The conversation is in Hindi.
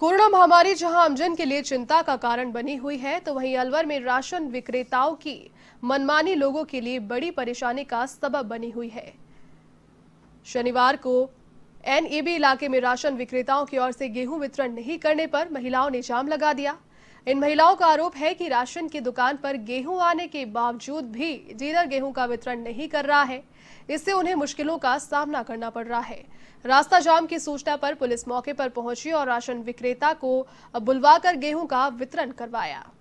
कोरोना महामारी जहां आमजन के लिए चिंता का कारण बनी हुई है तो वहीं अलवर में राशन विक्रेताओं की मनमानी लोगों के लिए बड़ी परेशानी का सबब बनी हुई है शनिवार को एनईबी इलाके में राशन विक्रेताओं की ओर से गेहूं वितरण नहीं करने पर महिलाओं ने जाम लगा दिया इन महिलाओं का आरोप है कि राशन की दुकान पर गेहूं आने के बावजूद भी डीलर गेहूं का वितरण नहीं कर रहा है इससे उन्हें मुश्किलों का सामना करना पड़ रहा है रास्ता जाम की सूचना पर पुलिस मौके पर पहुंची और राशन विक्रेता को बुलवाकर गेहूं का वितरण करवाया